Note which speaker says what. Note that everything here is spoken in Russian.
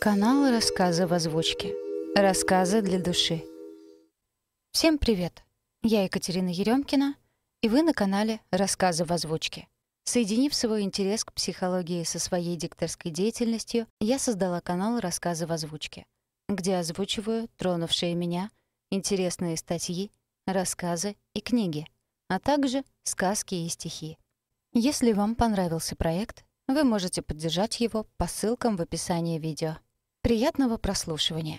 Speaker 1: Канал «Рассказы в озвучке». Рассказы для души. Всем привет! Я Екатерина Еремкина, и вы на канале «Рассказы в озвучке». Соединив свой интерес к психологии со своей дикторской деятельностью, я создала канал «Рассказы в озвучке», где озвучиваю тронувшие меня интересные статьи, рассказы и книги, а также сказки и стихи. Если вам понравился проект, вы можете поддержать его по ссылкам в описании видео. Приятного прослушивания.